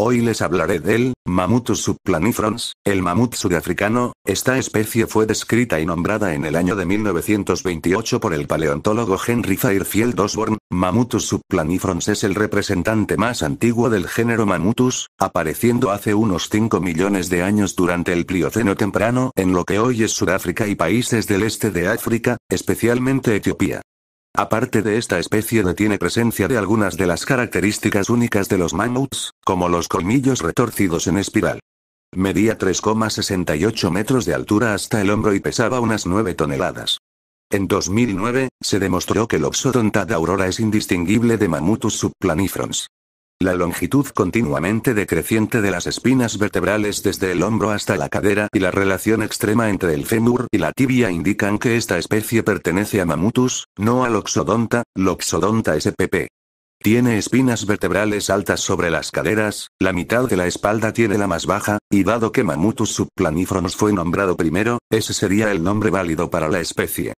Hoy les hablaré del Mammutus subplanifrons, el mamut sudafricano. Esta especie fue descrita y nombrada en el año de 1928 por el paleontólogo Henry Fairfield Osborn. Mammutus subplanifrons es el representante más antiguo del género Mammutus, apareciendo hace unos 5 millones de años durante el Plioceno temprano en lo que hoy es Sudáfrica y países del este de África, especialmente Etiopía. Aparte de esta especie no tiene presencia de algunas de las características únicas de los mamuts, como los colmillos retorcidos en espiral. Medía 3,68 metros de altura hasta el hombro y pesaba unas 9 toneladas. En 2009, se demostró que el de aurora es indistinguible de Mammutus subplanifrons. La longitud continuamente decreciente de las espinas vertebrales desde el hombro hasta la cadera y la relación extrema entre el fémur y la tibia indican que esta especie pertenece a Mammutus, no a Loxodonta, Loxodonta spp. Tiene espinas vertebrales altas sobre las caderas, la mitad de la espalda tiene la más baja, y dado que Mammutus subplanifronus fue nombrado primero, ese sería el nombre válido para la especie.